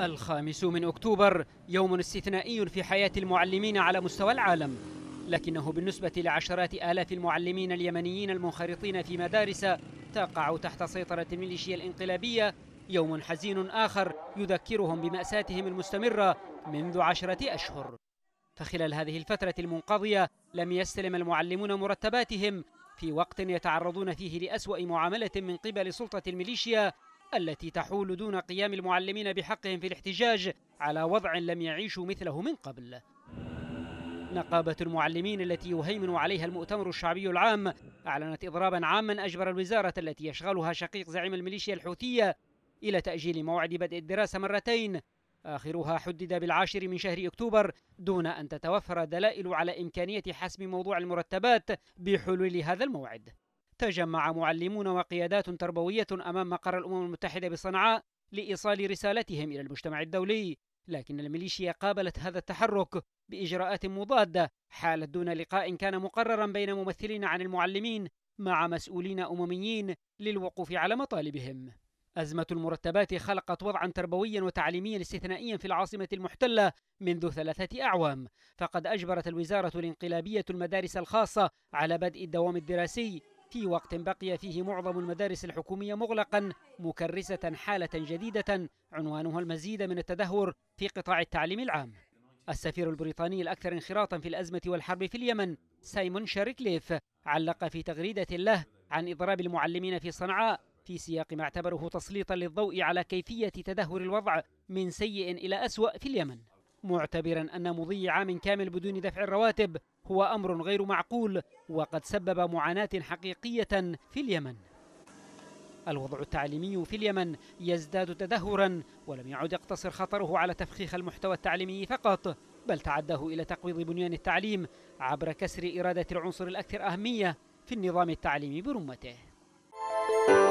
الخامس من أكتوبر يوم استثنائي في حياة المعلمين على مستوى العالم لكنه بالنسبة لعشرات آلاف المعلمين اليمنيين المنخرطين في مدارس تقع تحت سيطرة الميليشيا الانقلابية يوم حزين آخر يذكرهم بمأساتهم المستمرة منذ عشرة أشهر فخلال هذه الفترة المنقضية لم يستلم المعلمون مرتباتهم في وقت يتعرضون فيه لأسوأ معاملة من قبل سلطة الميليشيا التي تحول دون قيام المعلمين بحقهم في الاحتجاج على وضع لم يعيشوا مثله من قبل نقابة المعلمين التي يهيمن عليها المؤتمر الشعبي العام أعلنت إضرابا عاما أجبر الوزارة التي يشغلها شقيق زعيم الميليشيا الحوثية إلى تأجيل موعد بدء الدراسة مرتين آخرها حدد بالعاشر من شهر أكتوبر دون أن تتوفر دلائل على إمكانية حسم موضوع المرتبات بحلول هذا الموعد تجمع معلمون وقيادات تربوية أمام مقر الأمم المتحدة بصنعاء لإيصال رسالتهم إلى المجتمع الدولي لكن الميليشيا قابلت هذا التحرك بإجراءات مضادة حالت دون لقاء كان مقررا بين ممثلين عن المعلمين مع مسؤولين أمميين للوقوف على مطالبهم أزمة المرتبات خلقت وضعا تربويا وتعليميا استثنائيا في العاصمة المحتلة منذ ثلاثة أعوام فقد أجبرت الوزارة الانقلابية المدارس الخاصة على بدء الدوام الدراسي في وقت بقي فيه معظم المدارس الحكومية مغلقا مكرسة حالة جديدة عنوانها المزيد من التدهور في قطاع التعليم العام السفير البريطاني الأكثر انخراطا في الأزمة والحرب في اليمن سايمون شاركليف علق في تغريدة له عن إضراب المعلمين في صنعاء في سياق ما اعتبره تسليطا للضوء على كيفية تدهور الوضع من سيء إلى أسوأ في اليمن معتبرا أن مضي عام كامل بدون دفع الرواتب هو أمر غير معقول وقد سبب معاناة حقيقية في اليمن الوضع التعليمي في اليمن يزداد تدهورا ولم يعد يقتصر خطره على تفخيخ المحتوى التعليمي فقط بل تعداه إلى تقويض بنيان التعليم عبر كسر إرادة العنصر الأكثر أهمية في النظام التعليمي برمته